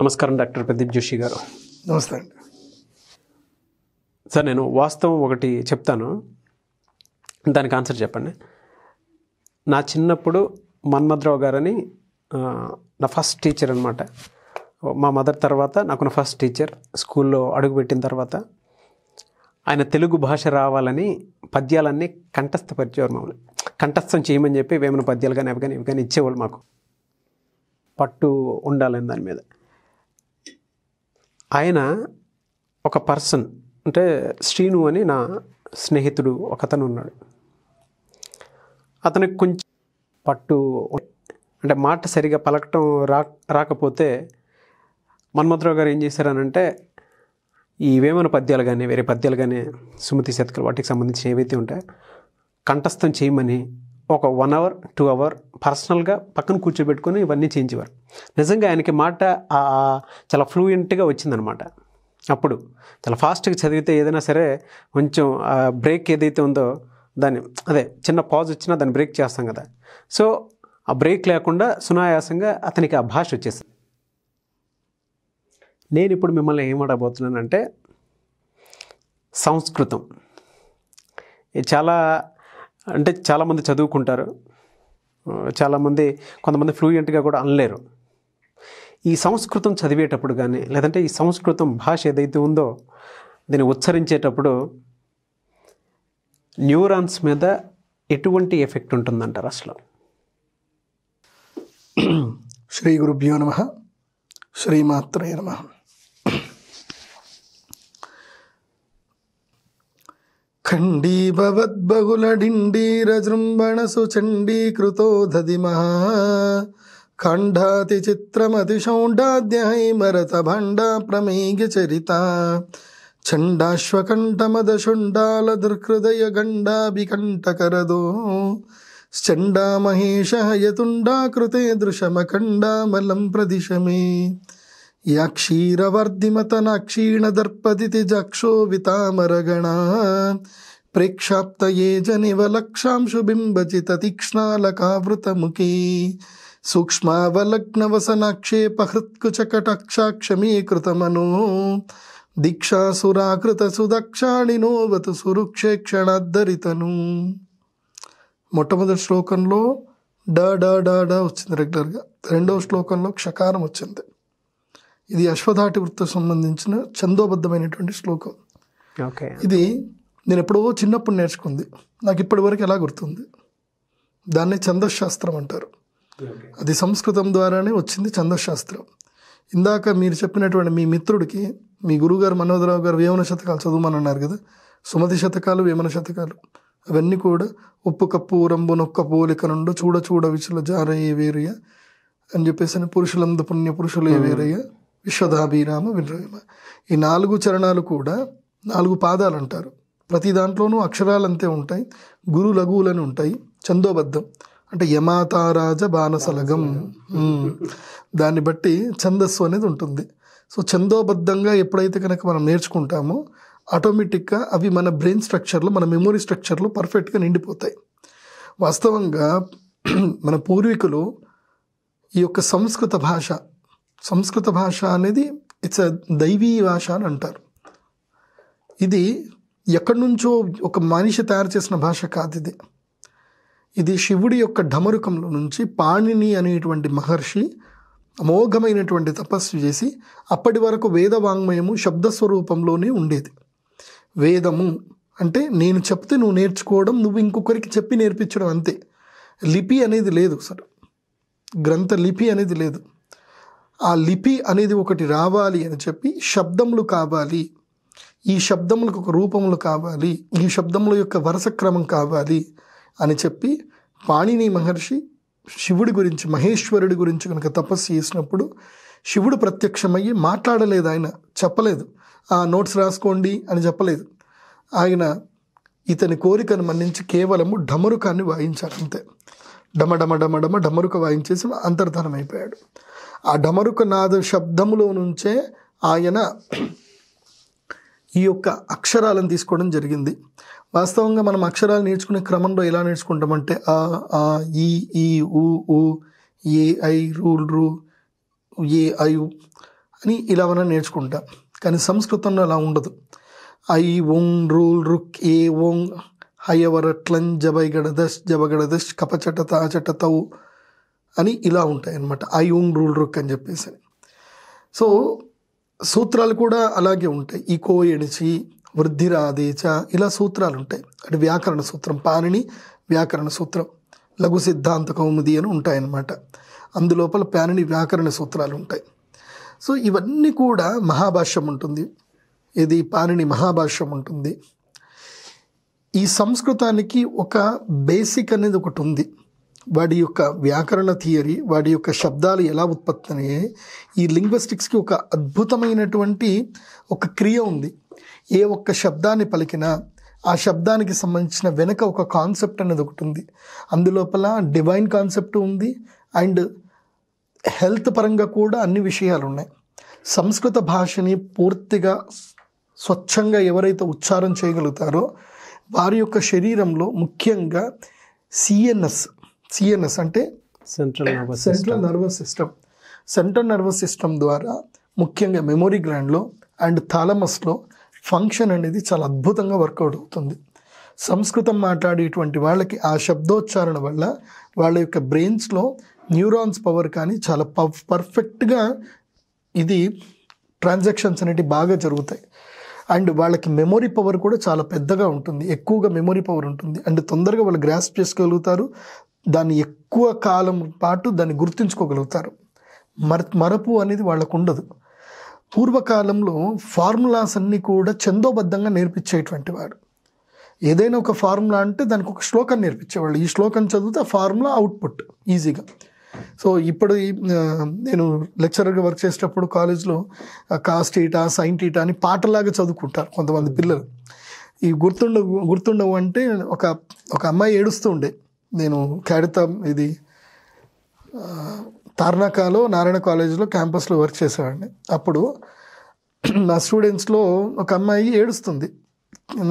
నమస్కారం డాక్టర్ ప్రదీప్ జోషి గారు నమస్తే అండి సార్ నేను వాస్తవం ఒకటి చెప్తాను దానికి ఆన్సర్ చెప్పండి నా చిన్నప్పుడు మన్మధరావు గారని నా ఫస్ట్ టీచర్ అనమాట మా మదర్ తర్వాత నాకు నా ఫస్ట్ టీచర్ స్కూల్లో అడుగుపెట్టిన తర్వాత ఆయన తెలుగు భాష రావాలని పద్యాలన్నీ కంఠస్థపరిచేవారు మమ్మల్ని కంఠస్థం చేయమని చెప్పి వేమన పద్యాలు కానీ అవి కానీ ఇవి కానీ ఇచ్చేవాళ్ళు మాకు పట్టు ఉండాలని దాని మీద ఆయన ఒక పర్సన్ అంటే శ్రీను అని నా స్నేహితుడు ఒకతను ఉన్నాడు అతనికి కొంచెం పట్టు అంటే మాట సరిగా పలకటం రా రాకపోతే మన్మథరావు గారు ఏం చేశారనంటే ఈ వేమన పద్యాలు కానీ వేరే పద్యాలు కానీ సుమతి శతకలు వాటికి సంబంధించి ఏవైతే ఉంటాయో కంఠస్థం చేయమని ఒక వన్ అవర్ టూ అవర్ పర్సనల్గా పక్కన కూర్చోబెట్టుకొని ఇవన్నీ చేయించేవారు నిజంగా ఆయనకి మాట చాలా ఫ్లూయెంట్గా వచ్చిందనమాట అప్పుడు చాలా ఫాస్ట్గా చదివితే ఏదైనా సరే కొంచెం బ్రేక్ ఏదైతే ఉందో దాన్ని అదే చిన్న పాజ్ వచ్చినా దాన్ని బ్రేక్ చేస్తాం కదా సో ఆ బ్రేక్ లేకుండా సునాయాసంగా అతనికి ఆ భాష వచ్చేసింది నేను ఇప్పుడు మిమ్మల్ని ఏమడబోతున్నానంటే సంస్కృతం చాలా అంటే చాలామంది చదువుకుంటారు చాలామంది కొంతమంది ఫ్లూయెంట్గా కూడా అనలేరు ఈ సంస్కృతం చదివేటప్పుడు కానీ లేదంటే ఈ సంస్కృతం భాష ఏదైతే ఉందో దీన్ని ఉచ్చరించేటప్పుడు న్యూరాన్స్ మీద ఎటువంటి ఎఫెక్ట్ ఉంటుందంటారు అసలు శ్రీ గురుభ్యో నమ శ్రీమాత్రే నమ खण्डीभवद्बहुलडिण्डीरजृम्बणसुचण्डीकृतो दधिमः खण्डातिचित्रमतिशौण्डाद्यहैमरतभाण्डा प्रमेयचरिता चण्डाश्वकण्ठमदशुण्डालदुर्हृदयघण्डाभिकण्ठकरदो चण्डा महेश हयतुण्डा कृते दृशमखण्डामलं प्रदिश मे యక్షీరవర్ధిమతన దర్పదితి జక్షో వితామరగణ ప్రేక్షాప్త లక్షాంశు బింబచిత తీక్ష్ణాలకావృతముఖీ ప్రేక్షాప్తయే జనివలక్షాంశుబింబచితీక్ష్ణాలకావృతముఖీ సూక్ష్మావలగ్నవసనాక్షేపహృత్కుచకటాక్షాక్షమీకృతమనో దీక్షాసురాకృతసుదక్షాళినోవతు సురుక్షేక్షణాద్ధరితను మొట్టమొదటి శ్లోకంలో డ డ డ వచ్చింది రెగ్యులర్గా రెండవ శ్లోకంలో క్షకారం వచ్చింది ఇది అశ్వధాటి వృత్తి సంబంధించిన చందోబద్ధమైనటువంటి శ్లోకం ఓకే ఇది నేను ఎప్పుడో చిన్నప్పుడు నేర్చుకుంది నాకు ఇప్పటి వరకు ఎలా గుర్తుంది దాన్ని ఛందశాస్త్రం అంటారు అది సంస్కృతం ద్వారానే వచ్చింది ఛందశాస్త్రం ఇందాక మీరు చెప్పినటువంటి మీ మిత్రుడికి మీ గురుగారు మనోదరావు గారు వేమన శతకాలు చదువుమని అన్నారు కదా సుమతి శతకాలు వేమన శతకాలు అవన్నీ కూడా ఉప్పు కప్పు రంబు నొక్క పోలిక నుండు చూడ చూడ విచుల జారయ్యే వేరయ్య అని చెప్పేసి పురుషులందు పుణ్య పురుషులు వేరయ్య విశ్వదాభిరామ వినరవిమ ఈ నాలుగు చరణాలు కూడా నాలుగు పాదాలు అంటారు ప్రతి దాంట్లోనూ అక్షరాలు అంతే ఉంటాయి గురు లఘువులని ఉంటాయి చందోబద్ధం అంటే యమాతారాజ బాణసలగం దాన్ని బట్టి ఛందస్సు అనేది ఉంటుంది సో ఛందోబద్ధంగా ఎప్పుడైతే కనుక మనం నేర్చుకుంటామో ఆటోమేటిక్గా అవి మన బ్రెయిన్ స్ట్రక్చర్లో మన మెమొరీ స్ట్రక్చర్లో పర్ఫెక్ట్గా నిండిపోతాయి వాస్తవంగా మన పూర్వీకులు ఈ యొక్క సంస్కృత భాష సంస్కృత భాష అనేది ఇట్స్ దైవీ భాష అని అంటారు ఇది ఎక్కడి నుంచో ఒక మనిషి తయారు చేసిన భాష కాదు ఇది ఇది శివుడి యొక్క ఢమరుకంలో నుంచి పాణిని అనేటువంటి మహర్షి అమోఘమైనటువంటి తపస్సు చేసి అప్పటి వరకు వేదవాంగ్మయము శబ్దస్వరూపంలోనే ఉండేది వేదము అంటే నేను చెప్తే నువ్వు నేర్చుకోవడం నువ్వు ఇంకొకరికి చెప్పి నేర్పించడం అంతే లిపి అనేది లేదు సార్ గ్రంథ లిపి అనేది లేదు ఆ లిపి అనేది ఒకటి రావాలి అని చెప్పి శబ్దములు కావాలి ఈ శబ్దములకు ఒక రూపములు కావాలి ఈ శబ్దముల యొక్క వరుస క్రమం కావాలి అని చెప్పి పాణిని మహర్షి శివుడి గురించి మహేశ్వరుడి గురించి కనుక తపస్సు చేసినప్పుడు శివుడు ప్రత్యక్షమయ్యి మాట్లాడలేదు ఆయన చెప్పలేదు ఆ నోట్స్ రాసుకోండి అని చెప్పలేదు ఆయన ఇతని కోరికను మన్నించి కేవలము ఢమరుకాన్ని వాయించాడు అంతే డమ డమ డమ డమ ఢమరుక వాయించేసి అంతర్ధానం అయిపోయాడు ఆ డమరుక నాద శబ్దములో నుంచే ఆయన ఈ యొక్క అక్షరాలను తీసుకోవడం జరిగింది వాస్తవంగా మనం అక్షరాలు నేర్చుకునే క్రమంలో ఎలా నేర్చుకుంటామంటే ఆ ఆ ఈ ఈ ఊ ఊ ఏ ఐ రూల్ రూ ఏ ఐ అని ఇలా మనం నేర్చుకుంటాం కానీ సంస్కృతంలో అలా ఉండదు ఐ ఓంగ్ రూల్ రుక్ ఏ ఓంగ్ హయవరట్లం జబైగడదశ్ జబగడదశ్ కపచట తాచట తౌ అని ఇలా ఉంటాయి అనమాట ఐ ఓన్ రూల్ రుక్ అని చెప్పేసి సో సూత్రాలు కూడా అలాగే ఉంటాయి ఈకో ఎణిచి వృద్ధిరాదేచ ఇలా సూత్రాలు ఉంటాయి అంటే వ్యాకరణ సూత్రం పాణిని వ్యాకరణ సూత్రం లఘు సిద్ధాంత కౌముది అని ఉంటాయన్నమాట అందులోపల పాణిని వ్యాకరణ సూత్రాలు ఉంటాయి సో ఇవన్నీ కూడా మహాభాష్యం ఉంటుంది ఇది పాణిని మహాభాష్యం ఉంటుంది ఈ సంస్కృతానికి ఒక బేసిక్ అనేది ఒకటి ఉంది వాడి యొక్క వ్యాకరణ థియరీ వాడి యొక్క శబ్దాలు ఎలా ఉత్పత్తి అయ్యాయి ఈ లింగ్వస్టిక్స్కి ఒక అద్భుతమైనటువంటి ఒక క్రియ ఉంది ఏ ఒక్క శబ్దాన్ని పలికినా ఆ శబ్దానికి సంబంధించిన వెనుక ఒక కాన్సెప్ట్ అనేది ఒకటి ఉంది అందులోపల డివైన్ కాన్సెప్ట్ ఉంది అండ్ హెల్త్ పరంగా కూడా అన్ని విషయాలు ఉన్నాయి సంస్కృత భాషని పూర్తిగా స్వచ్ఛంగా ఎవరైతే ఉచ్చారం చేయగలుగుతారో వారి యొక్క శరీరంలో ముఖ్యంగా సిఎన్ఎస్ సిఎన్ఎస్ అంటే central nervous central nervous system central nervous system ద్వారా ముఖ్యంగా మెమొరీ గ్రాండ్లో అండ్ థాలమస్లో ఫంక్షన్ అనేది చాలా అద్భుతంగా వర్కౌట్ అవుతుంది సంస్కృతం మాట్లాడేటువంటి వాళ్ళకి ఆ శబ్దోచ్చారణ వల్ల వాళ్ళ యొక్క బ్రెయిన్స్లో న్యూరాన్స్ పవర్ కానీ చాలా పర్ఫెక్ట్గా ఇది ట్రాన్సాక్షన్స్ అనేటివి బాగా జరుగుతాయి అండ్ వాళ్ళకి మెమొరీ పవర్ కూడా చాలా పెద్దగా ఉంటుంది ఎక్కువగా మెమొరీ పవర్ ఉంటుంది అండ్ తొందరగా వాళ్ళు గ్రాస్ప్ చేసుకోగలుగుతారు దాన్ని ఎక్కువ కాలం పాటు దాన్ని గుర్తుంచుకోగలుగుతారు మర మరపు అనేది వాళ్ళకు ఉండదు పూర్వకాలంలో ఫార్ములాస్ అన్నీ కూడా చందోబద్ధంగా నేర్పించేటువంటి వారు ఏదైనా ఒక ఫార్ములా అంటే దానికి ఒక శ్లోకం నేర్పించేవాళ్ళు ఈ శ్లోకం చదివితే ఆ ఫార్ములా అవుట్పుట్ ఈజీగా సో ఇప్పుడు నేను లెక్చరర్గా వర్క్ చేసేటప్పుడు కాలేజ్లో కాస్ట్ ఈటా సైన్ టీటా అని పాటలాగా చదువుకుంటారు కొంతమంది పిల్లలు ఈ గుర్తుండవు గుర్తుండవు అంటే ఒక ఒక అమ్మాయి ఏడుస్తూ ఉండే నేను కాగితం ఇది తార్నాకాలో నారాయణ కాలేజీలో క్యాంపస్లో వర్క్ చేసేవాడిని అప్పుడు నా స్టూడెంట్స్లో ఒక అమ్మాయి ఏడుస్తుంది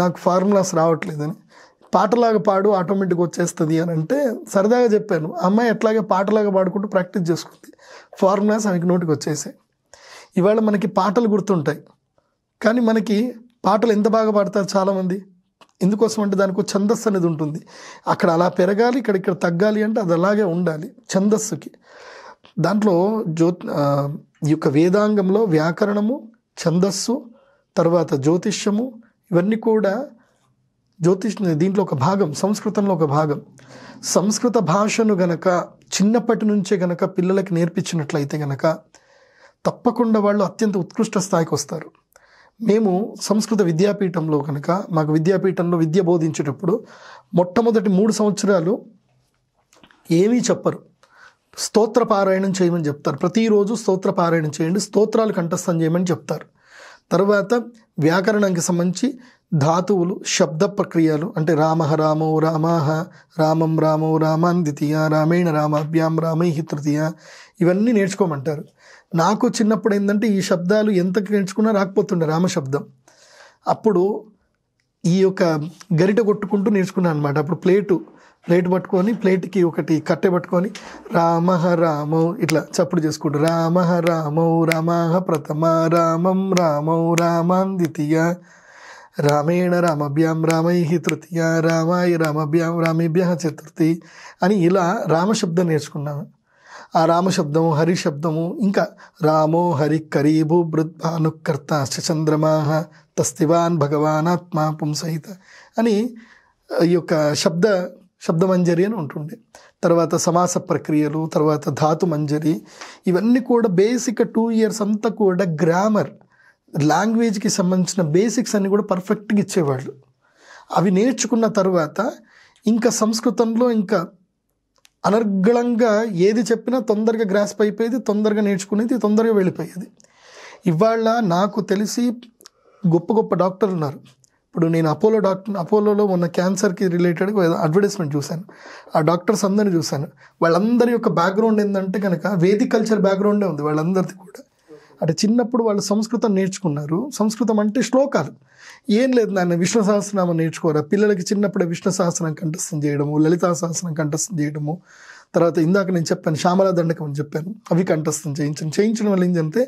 నాకు ఫార్ములాస్ రావట్లేదని పాటలాగా పాడు ఆటోమేటిక్గా వచ్చేస్తుంది అని అంటే సరదాగా చెప్పాను అమ్మాయి ఎట్లాగే పాటలాగా పాడుకుంటూ ప్రాక్టీస్ చేసుకుంది ఫార్ములాస్ ఆమెకి నోటికి వచ్చేసాయి ఇవాళ మనకి పాటలు గుర్తుంటాయి కానీ మనకి పాటలు ఎంత బాగా పాడతారు చాలామంది ఎందుకోసం అంటే దానికి ఛందస్సు అనేది ఉంటుంది అక్కడ అలా పెరగాలి ఇక్కడ ఇక్కడ తగ్గాలి అంటే అది అలాగే ఉండాలి ఛందస్సుకి దాంట్లో జ్యో ఈ యొక్క వేదాంగంలో వ్యాకరణము ఛందస్సు తర్వాత జ్యోతిష్యము ఇవన్నీ కూడా జ్యోతిష్ దీంట్లో ఒక భాగం సంస్కృతంలో ఒక భాగం సంస్కృత భాషను గనక చిన్నప్పటి నుంచే గనక పిల్లలకి నేర్పించినట్లయితే గనక తప్పకుండా వాళ్ళు అత్యంత ఉత్కృష్ట స్థాయికి వస్తారు మేము సంస్కృత విద్యాపీఠంలో కనుక మాకు విద్యాపీఠంలో విద్య బోధించేటప్పుడు మొట్టమొదటి మూడు సంవత్సరాలు ఏమీ చెప్పరు స్తోత్ర పారాయణం చేయమని చెప్తారు ప్రతిరోజు స్తోత్ర పారాయణం చేయండి స్తోత్రాలు కంఠస్థం చేయమని చెప్తారు తర్వాత వ్యాకరణానికి సంబంధించి ధాతువులు శబ్ద ప్రక్రియలు అంటే రామ రామో రామాహ రామం రామో రామాన్ ద్వితీయ రామేణ రామాభ్యాం రామైహి తృతీయ ఇవన్నీ నేర్చుకోమంటారు నాకు చిన్నప్పుడు ఏంటంటే ఈ శబ్దాలు ఎంత నేర్చుకున్నా రాకపోతుండే రామ శబ్దం అప్పుడు ఈ యొక్క గరిట కొట్టుకుంటూ నేర్చుకున్నాను అనమాట అప్పుడు ప్లేటు ప్లేట్ పట్టుకొని ప్లేట్కి ఒకటి కట్టె పట్టుకొని రామహ రామౌ ఇట్లా చప్పుడు చేసుకుంటు రామహ రామౌ రామహ ప్రథమ రామం రామౌ రామాం ద్వితీయ రామేణ రామభ్యాం రామై తృతీయ రామాయ రామభ్యాం రామేభ్య చతుర్థి అని ఇలా రామశబ్దం నేర్చుకున్నాను ఆ రామశబ్దము హరి శబ్దము ఇంకా రామో హరి కరీబు బృద్భానుకర్త చంద్రమాహ తస్తివాన్ భగవాన్ ఆత్మా పుంసహిత అని ఈ యొక్క శబ్ద శబ్దమంజరి అని ఉంటుండే తర్వాత సమాస ప్రక్రియలు తర్వాత ధాతు మంజరి ఇవన్నీ కూడా బేసిక్ టూ ఇయర్స్ అంతా కూడా గ్రామర్ లాంగ్వేజ్కి సంబంధించిన బేసిక్స్ అన్నీ కూడా పర్ఫెక్ట్గా ఇచ్చేవాళ్ళు అవి నేర్చుకున్న తర్వాత ఇంకా సంస్కృతంలో ఇంకా అనర్గళంగా ఏది చెప్పినా తొందరగా గ్రాస్ప్ అయిపోయేది తొందరగా నేర్చుకునేది తొందరగా వెళ్ళిపోయేది ఇవాళ నాకు తెలిసి గొప్ప గొప్ప డాక్టర్ ఉన్నారు ఇప్పుడు నేను అపోలో డాక్టర్ అపోలోలో ఉన్న క్యాన్సర్కి రిలేటెడ్గా అడ్వర్టైజ్మెంట్ చూశాను ఆ డాక్టర్స్ అందరినీ చూశాను వాళ్ళందరి యొక్క బ్యాక్గ్రౌండ్ ఏంటంటే కనుక వేదిక కల్చర్ బ్యాక్గ్రౌండే ఉంది వాళ్ళందరిది కూడా అంటే చిన్నప్పుడు వాళ్ళు సంస్కృతం నేర్చుకున్నారు సంస్కృతం అంటే శ్లోకాలు ఏం లేదు నాన్న విష్ణు సహస్రనామం నేర్చుకోరా పిల్లలకి చిన్నప్పుడే విష్ణు సహస్రం కంఠస్థం చేయడము లలితా సహస్రం కంఠస్థం చేయడము తర్వాత ఇందాక నేను చెప్పాను శ్యామల దండకం అని చెప్పాను అవి కంఠస్థం చేయించడం చేయించడం వల్ల ఏంటంటే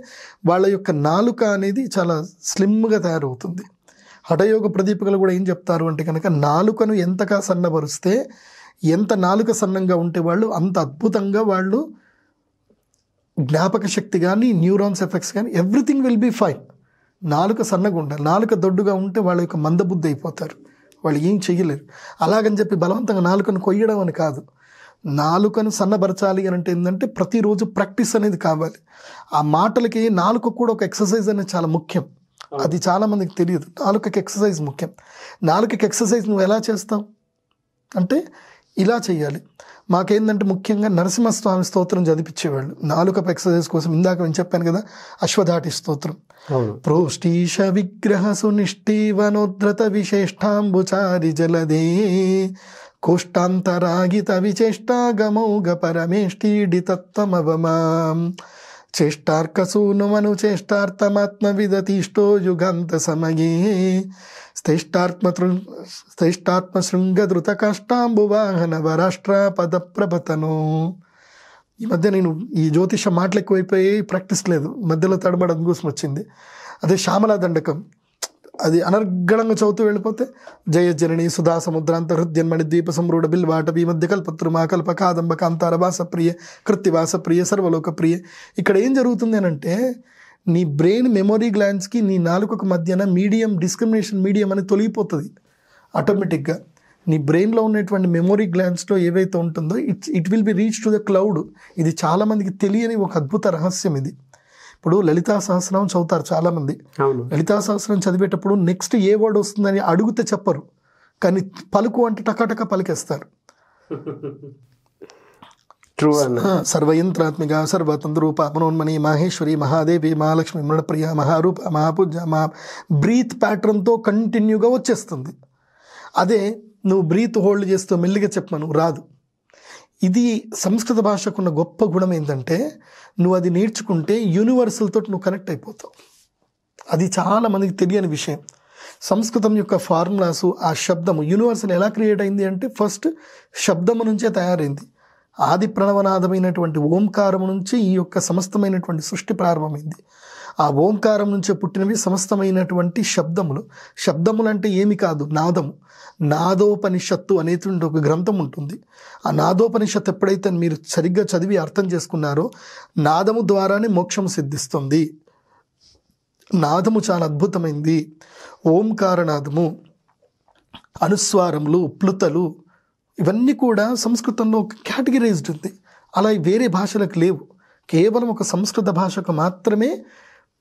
వాళ్ళ యొక్క నాలుక అనేది చాలా స్లిమ్గా తయారవుతుంది హఠయోగ ప్రదీపికలు కూడా ఏం చెప్తారు అంటే కనుక నాలుకను ఎంతగా సన్నబరుస్తే ఎంత నాలుక సన్నంగా ఉంటే వాళ్ళు అంత అద్భుతంగా వాళ్ళు జ్ఞాపక శక్తి కానీ న్యూరాన్స్ ఎఫెక్ట్స్ కానీ ఎవ్రీథింగ్ విల్ బీ ఫైన్ నాలుక సన్నగా ఉండాలి నాలుక దొడ్డుగా ఉంటే వాళ్ళ యొక్క మందబుద్ధి అయిపోతారు వాళ్ళు ఏం చేయలేరు అలాగని చెప్పి బలవంతంగా నాలుకను కొయ్యడం అని కాదు నాలుకను సన్నబరచాలి అని అంటే ఏంటంటే ప్రతిరోజు ప్రాక్టీస్ అనేది కావాలి ఆ మాటలకి నాలుక కూడా ఒక ఎక్సర్సైజ్ అనేది చాలా ముఖ్యం అది చాలా మందికి తెలియదు నాలుకకి ఎక్సర్సైజ్ ముఖ్యం నాలుకకి ఎక్సర్సైజ్ నువ్వు ఎలా చేస్తావు అంటే ఇలా చేయాలి మాకేందంటే ముఖ్యంగా నరసింహస్వామి స్తోత్రం చదివించేవాళ్ళు నాలుక ఎక్సర్సైజ్ కోసం ఇందాక నేను చెప్పాను కదా అశ్వధాటి స్తోత్రం ప్రోష్టీష విగ్రహ సునిష్ఠీవనోద్రత విశేష్టాంబుచారి జలదే కోష్టాంతరాగిత విచేష్టాగమౌగ పరమేష్ఠీడి తత్వమవమా చేష్టార్కసూనుమను చేష్టార్థమాత్మ విదతీష్టో యుగంత సమయే స్థైష్టాత్మతృ వరాష్ట్ర పద ప్రభతను ఈ మధ్య నేను ఈ జ్యోతిష మాటలు ఎక్కువైపోయి ప్రాక్టీస్ లేదు మధ్యలో తడబడని కోసం వచ్చింది అదే శ్యామల దండకం అది అనర్గణంగా చదువుతూ వెళ్ళిపోతే జయ జనని సుధా సముద్రాంత హృద్యన్మణి దీప సంరూఢ బిల్వాట ఈ మధ్య మా కల్ప కాదంబ కాంతార వాసప్రియ కృత్తివాసప్రియ సర్వలోకప్రియ ఇక్కడ ఏం జరుగుతుంది అంటే నీ బ్రెయిన్ మెమొరీ గ్లాండ్స్కి నీ నాలుకకు మధ్యన మీడియం డిస్క్రిమినేషన్ మీడియం అని తొలగిపోతుంది ఆటోమేటిక్గా నీ బ్రెయిన్లో ఉన్నటువంటి మెమొరీ గ్లాండ్స్లో ఏవైతే ఉంటుందో it's it will be reach to the cloud ఇది చాలామందికి తెలియని ఒక అద్భుత రహస్యం ఇది ఇప్పుడు లలితా సహస్రం చదువుతారు చాలామంది లలితా సహస్రం చదివేటప్పుడు నెక్స్ట్ ఏ వర్డ్ వస్తుందని అడిగితే చెప్పరు కానీ పలుకు అంటే టకాటక పలికేస్తారు ట్రూ సర్వయంత్రాత్మిక సర్వతంత్రూప మనోన్మణి మహేశ్వరి మహాదేవి మహాలక్ష్మి మృణప్రియ మహారూప మహాపూజ మహా బ్రీత్ ప్యాటర్న్తో కంటిన్యూగా వచ్చేస్తుంది అదే నువ్వు బ్రీత్ హోల్డ్ చేస్తూ మెల్లిగా చెప్పను రాదు ఇది సంస్కృత భాషకున్న గొప్ప గుణం ఏంటంటే నువ్వు అది నేర్చుకుంటే యూనివర్సల్తో నువ్వు కనెక్ట్ అయిపోతావు అది చాలా మందికి తెలియని విషయం సంస్కృతం యొక్క ఫార్ములాసు ఆ శబ్దము యూనివర్సల్ ఎలా క్రియేట్ అయింది అంటే ఫస్ట్ శబ్దము నుంచే తయారైంది ఆది ప్రణవనాదమైనటువంటి ఓంకారం నుంచి ఈ యొక్క సమస్తమైనటువంటి సృష్టి ప్రారంభమైంది ఆ ఓంకారం నుంచే పుట్టినవి సమస్తమైనటువంటి శబ్దములు శబ్దములు అంటే ఏమి కాదు నాదము నాదోపనిషత్తు అనేటువంటి ఒక గ్రంథం ఉంటుంది ఆ నాదోపనిషత్తు ఎప్పుడైతే మీరు సరిగ్గా చదివి అర్థం చేసుకున్నారో నాదము ద్వారానే మోక్షం సిద్ధిస్తుంది నాదము చాలా అద్భుతమైంది ఓంకారనాదము అనుస్వారములు ప్లుతలు ఇవన్నీ కూడా సంస్కృతంలో ఒక కేటగిరైజ్డ్ ఉంది అలా వేరే భాషలకు లేవు కేవలం ఒక సంస్కృత భాషకు మాత్రమే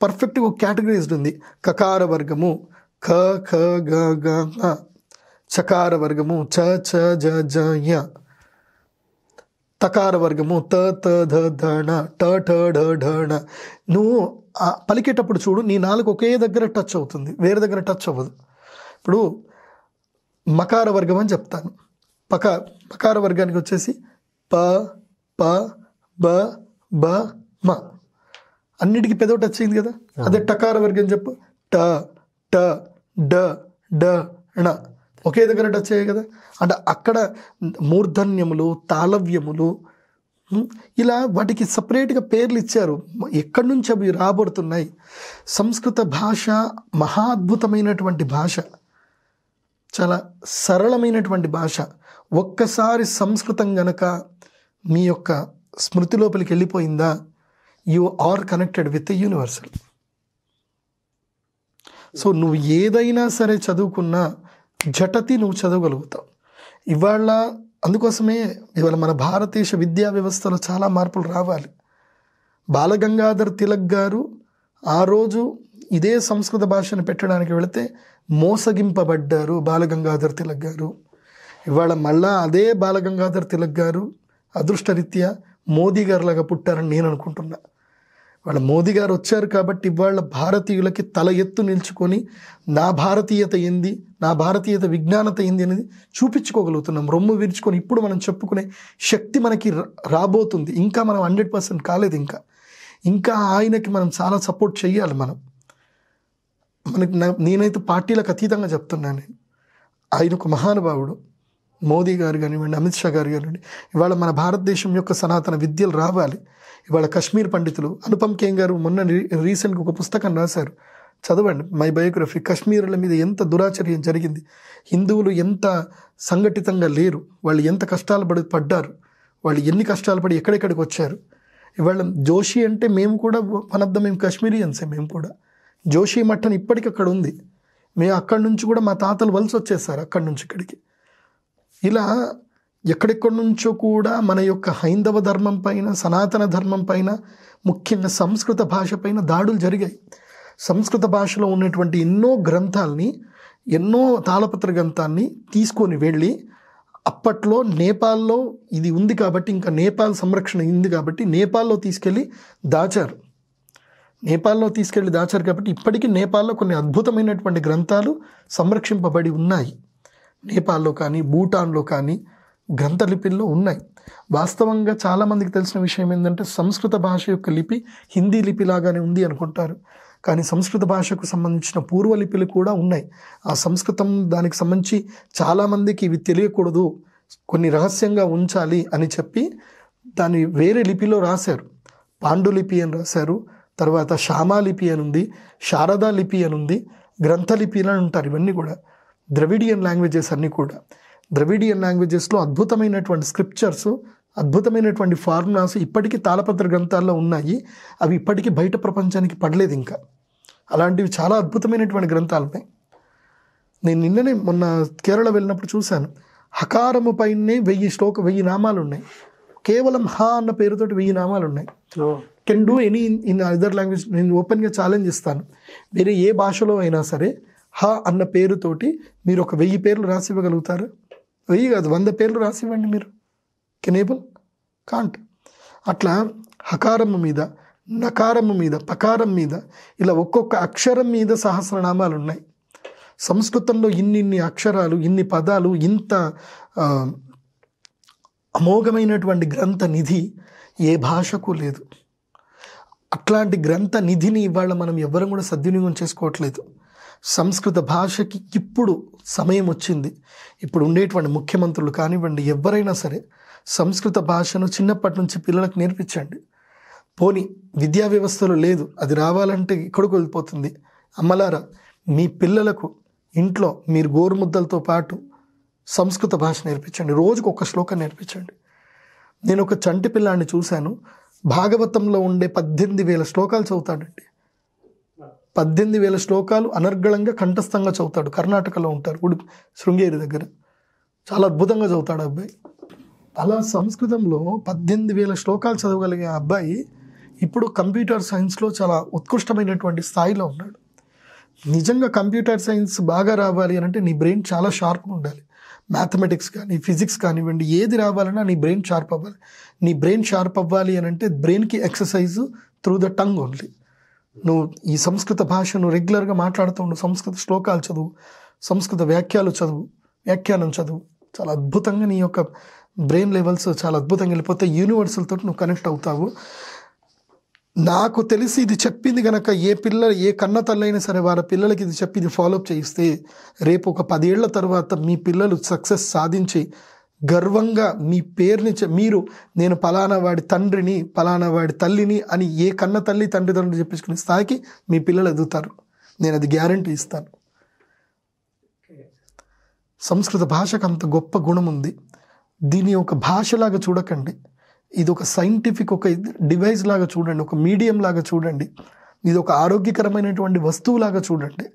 పర్ఫెక్ట్గా ఒక కేటగిరైజ్డ్ ఉంది కకార వర్గము క ఖ గ గ చకార వర్గము చ చ జ జ య తకార వర్గము త త ధ ధణ ట ఠ ఢ ఢణ నువ్వు పలికేటప్పుడు చూడు నీ నాలుగు ఒకే దగ్గర టచ్ అవుతుంది వేరే దగ్గర టచ్ అవ్వదు ఇప్పుడు మకార వర్గం అని చెప్తాను పక పకార వర్గానికి వచ్చేసి ప ప బ బ మ అన్నిటికీ పెద్ద టచ్ అయింది కదా అదే టకార వర్గం చెప్పు ట ట డ డ ణ ఒకే దగ్గర టచ్ అయ్యాయి కదా అంటే అక్కడ మూర్ధన్యములు తాళవ్యములు ఇలా వాటికి సపరేట్గా పేర్లు ఇచ్చారు ఎక్కడి నుంచి అవి రాబడుతున్నాయి సంస్కృత భాష మహాద్భుతమైనటువంటి భాష చాలా సరళమైనటువంటి భాష ఒక్కసారి సంస్కృతం గనక మీ యొక్క స్మృతి లోపలికి వెళ్ళిపోయిందా you are connected with universal so నువ్వు ఏదైనా సరే చదువుకున్నా జటతి నువ్వు చదవగలుగుతావు ఇవాళ అందుకోసమే ఇవాళ మన భారతదేశ విద్యా వ్యవస్థలో చాలా మార్పులు రావాలి బాలగంగాధర్ తిలక్ గారు ఆ రోజు ఇదే సంస్కృత భాషను పెట్టడానికి వెళితే మోసగింపబడ్డారు బాలగంగాధర్ తిలక్ గారు ఇవాళ మళ్ళా అదే బాలగంగాధర్ తిలక్ గారు అదృష్టరీత్యా మోదీ గారులాగా పుట్టారని నేను అనుకుంటున్నా వాళ్ళ మోదీ గారు వచ్చారు కాబట్టి ఇవాళ భారతీయులకి తల ఎత్తు నిల్చుకొని నా భారతీయత ఏంది నా భారతీయత విజ్ఞానత ఏంది అనేది చూపించుకోగలుగుతున్నాం రొమ్ము విరుచుకొని ఇప్పుడు మనం చెప్పుకునే శక్తి మనకి రాబోతుంది ఇంకా మనం హండ్రెడ్ పర్సెంట్ కాలేదు ఇంకా ఇంకా ఆయనకి మనం చాలా సపోర్ట్ చేయాలి మనం మనకి నేనైతే పార్టీలకు అతీతంగా చెప్తున్నాను ఆయన ఒక మహానుభావుడు మోదీ గారు కానివ్వండి అమిత్ షా గారు కానివ్వండి ఇవాళ మన భారతదేశం యొక్క సనాతన విద్యలు రావాలి ఇవాళ కశ్మీర్ పండితులు అనుపమ్ ఖేమ్ గారు మొన్న రీసెంట్గా ఒక పుస్తకం రాశారు చదవండి మై బయోగ్రఫీ కశ్మీరుల మీద ఎంత దురాచర్యం జరిగింది హిందువులు ఎంత సంఘటితంగా లేరు వాళ్ళు ఎంత కష్టాలు పడి పడ్డారు వాళ్ళు ఎన్ని కష్టాలు పడి ఎక్కడెక్కడికి వచ్చారు ఇవాళ జోషి అంటే మేము కూడా వన్ ఆఫ్ ద మేము కశ్మీరియన్సే మేము కూడా జోషి మఠం ఇప్పటికి అక్కడ ఉంది మేము అక్కడి నుంచి కూడా మా తాతలు వలస వచ్చేసారు అక్కడి నుంచి ఇక్కడికి ఇలా ఎక్కడెక్కడి నుంచో కూడా మన యొక్క హైందవ ధర్మం పైన సనాతన ధర్మం పైన ముఖ్యంగా సంస్కృత భాష పైన దాడులు జరిగాయి సంస్కృత భాషలో ఉన్నటువంటి ఎన్నో గ్రంథాలని ఎన్నో తాళపత్ర గ్రంథాన్ని తీసుకొని వెళ్ళి అప్పట్లో నేపాల్లో ఇది ఉంది కాబట్టి ఇంకా నేపాల్ సంరక్షణ ఉంది కాబట్టి నేపాల్లో తీసుకెళ్ళి దాచారు నేపాల్లో తీసుకెళ్లి దాచారు కాబట్టి ఇప్పటికీ నేపాల్లో కొన్ని అద్భుతమైనటువంటి గ్రంథాలు సంరక్షింపబడి ఉన్నాయి నేపాల్లో కానీ భూటాన్లో కానీ గ్రంథ లిపిల్లో ఉన్నాయి వాస్తవంగా చాలామందికి తెలిసిన విషయం ఏంటంటే సంస్కృత భాష యొక్క లిపి హిందీ లిపిలాగానే ఉంది అనుకుంటారు కానీ సంస్కృత భాషకు సంబంధించిన పూర్వలిపిలు కూడా ఉన్నాయి ఆ సంస్కృతం దానికి సంబంధించి చాలామందికి ఇవి తెలియకూడదు కొన్ని రహస్యంగా ఉంచాలి అని చెప్పి దాన్ని వేరే లిపిలో రాశారు పాండులిపి అని రాశారు తర్వాత షామా లిపి అని ఉంది శారదా లిపి అని ఉంది గ్రంథ లిపిలు అని ఉంటారు ఇవన్నీ కూడా ద్రవిడియన్ లాంగ్వేజెస్ అన్నీ కూడా ద్రవిడియన్ లాంగ్వేజెస్లో అద్భుతమైనటువంటి స్క్రిప్చర్స్ అద్భుతమైనటువంటి ఫార్ములాస్ ఇప్పటికీ తాళపత్ర గ్రంథాల్లో ఉన్నాయి అవి ఇప్పటికీ బయట ప్రపంచానికి పడలేదు ఇంకా అలాంటివి చాలా అద్భుతమైనటువంటి గ్రంథాలున్నాయి నేను నిన్ననే మొన్న కేరళ వెళ్ళినప్పుడు చూశాను హకారము పైనే వెయ్యి శ్లోక వెయ్యి నామాలు ఉన్నాయి కేవలం హా అన్న పేరుతో వెయ్యి నామాలు ఉన్నాయి can do any in other language నేను ఓపెన్గా ఛాలెంజ్ ఇస్తాను వేరే ఏ భాషలో అయినా సరే హా అన్న పేరుతోటి మీరు ఒక వెయ్యి పేర్లు రాసి ఇవ్వగలుగుతారు వెయ్యి కాదు వంద పేర్లు రాసి ఇవ్వండి మీరు కెనేబుల్ కాంట్ అట్లా హకారము మీద నకారము మీద పకారం మీద ఇలా ఒక్కొక్క అక్షరం మీద సహస్రనామాలు ఉన్నాయి సంస్కృతంలో ఇన్నిన్ని అక్షరాలు ఇన్ని పదాలు ఇంత అమోఘమైనటువంటి గ్రంథ నిధి ఏ భాషకు లేదు అట్లాంటి గ్రంథ నిధిని ఇవాళ మనం ఎవ్వరం కూడా సద్వినియోగం చేసుకోవట్లేదు సంస్కృత భాషకి ఇప్పుడు సమయం వచ్చింది ఇప్పుడు ఉండేటువంటి ముఖ్యమంత్రులు కానివ్వండి ఎవరైనా సరే సంస్కృత భాషను చిన్నప్పటి నుంచి పిల్లలకు నేర్పించండి పోని విద్యా వ్యవస్థలో లేదు అది రావాలంటే ఇక్కడికి వెళ్ళిపోతుంది అమ్మలారా మీ పిల్లలకు ఇంట్లో మీరు గోరుముద్దలతో పాటు సంస్కృత భాష నేర్పించండి రోజుకు ఒక శ్లోకం నేర్పించండి నేను ఒక చంటి పిల్లాన్ని చూశాను భాగవతంలో ఉండే పద్దెనిమిది వేల శ్లోకాలు చదువుతాడండి పద్దెనిమిది వేల శ్లోకాలు అనర్గళంగా కంఠస్థంగా చదువుతాడు కర్ణాటకలో ఉంటారు గుడి శృంగేరి దగ్గర చాలా అద్భుతంగా చదువుతాడు అబ్బాయి అలా సంస్కృతంలో పద్దెనిమిది వేల శ్లోకాలు చదవగలిగే అబ్బాయి ఇప్పుడు కంప్యూటర్ సైన్స్లో చాలా ఉత్కృష్టమైనటువంటి స్థాయిలో ఉన్నాడు నిజంగా కంప్యూటర్ సైన్స్ బాగా రావాలి అని అంటే నీ బ్రెయిన్ చాలా షార్ప్గా ఉండాలి మ్యాథమెటిక్స్ కానీ ఫిజిక్స్ కానివ్వండి ఏది రావాలన్నా నీ బ్రెయిన్ షార్ప్ అవ్వాలి నీ బ్రెయిన్ షార్ప్ అవ్వాలి అని అంటే బ్రెయిన్కి exercise through the tongue only నువ్వు ఈ సంస్కృత భాషను రెగ్యులర్గా మాట్లాడుతూ ఉండు సంస్కృత శ్లోకాలు చదువు సంస్కృత వ్యాఖ్యాలు చదువు వ్యాఖ్యానం చదువు చాలా అద్భుతంగా నీ యొక్క బ్రెయిన్ లెవెల్స్ చాలా అద్భుతంగా వెళ్ళిపోతే యూనివర్సల్తో నువ్వు కనెక్ట్ అవుతావు నాకు తెలిసి ఇది చెప్పింది కనుక ఏ పిల్ల ఏ కన్న తల్లైనా సరే వాళ్ళ పిల్లలకి ఇది చెప్పి ఇది ఫాలోఅప్ చేయిస్తే రేపు ఒక పదేళ్ల తర్వాత మీ పిల్లలు సక్సెస్ సాధించి గర్వంగా మీ పేరుని మీరు నేను పలానా వాడి తండ్రిని పలానా వాడి తల్లిని అని ఏ కన్న తల్లి తండ్రి తండ్రి చెప్పించుకునే స్థాయికి మీ పిల్లలు ఎదుగుతారు నేను అది గ్యారంటీ ఇస్తాను సంస్కృత భాషకు అంత గొప్ప గుణం ఉంది దీని ఒక భాషలాగా చూడకండి ఇది ఒక సైంటిఫిక్ ఒక డివైస్ లాగా చూడండి ఒక మీడియం లాగా చూడండి ఇది ఒక ఆరోగ్యకరమైనటువంటి వస్తువులాగా చూడండి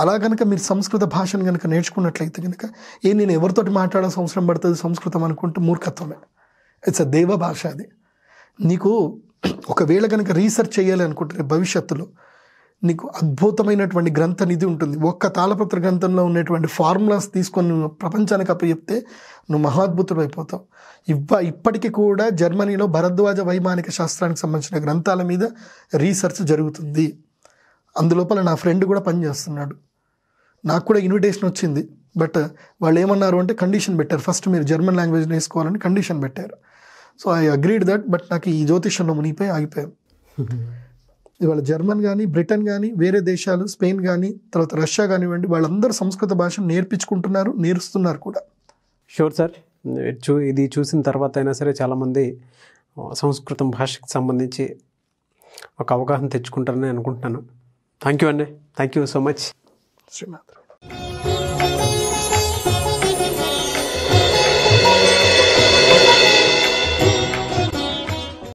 అలా కనుక మీరు సంస్కృత భాషను కనుక నేర్చుకున్నట్లయితే కనుక ఏ నేను ఎవరితోటి మాట్లాడాల్సిన అవసరం పడుతుంది సంస్కృతం అనుకుంటే మూర్ఖత్వమే ఇట్స్ అ దేవ భాష అది నీకు ఒకవేళ కనుక రీసెర్చ్ చేయాలి అనుకుంటున్నారు భవిష్యత్తులో నీకు అద్భుతమైనటువంటి గ్రంథ నిధి ఉంటుంది ఒక్క తాళపత్ర గ్రంథంలో ఉన్నటువంటి ఫార్ములాస్ తీసుకొని నువ్వు ప్రపంచానికి చెప్తే నువ్వు అయిపోతావు ఇవ్వ ఇప్పటికీ కూడా జర్మనీలో భరద్వాజ వైమానిక శాస్త్రానికి సంబంధించిన గ్రంథాల మీద రీసెర్చ్ జరుగుతుంది అందులోపల నా ఫ్రెండ్ కూడా పనిచేస్తున్నాడు నాకు కూడా ఇన్విటేషన్ వచ్చింది బట్ వాళ్ళు ఏమన్నారు అంటే కండిషన్ పెట్టారు ఫస్ట్ మీరు జర్మన్ లాంగ్వేజ్ నేర్చుకోవాలని కండిషన్ పెట్టారు so I agreed that but నాకు ఈ జ్యోతిషంలో మునిగిపోయి ఆగిపోయాం ఇవాళ జర్మన్ కానీ బ్రిటన్ కానీ వేరే దేశాలు స్పెయిన్ కానీ తర్వాత రష్యా కానివ్వండి వాళ్ళందరూ సంస్కృత భాషను నేర్పించుకుంటున్నారు నేర్స్తున్నారు కూడా షూర్ సార్ చూ ఇది చూసిన తర్వాత అయినా సరే చాలామంది సంస్కృతం భాషకు సంబంధించి ఒక అవగాహన తెచ్చుకుంటారని అనుకుంటున్నాను థ్యాంక్ యూ అండి thank you so much Srinath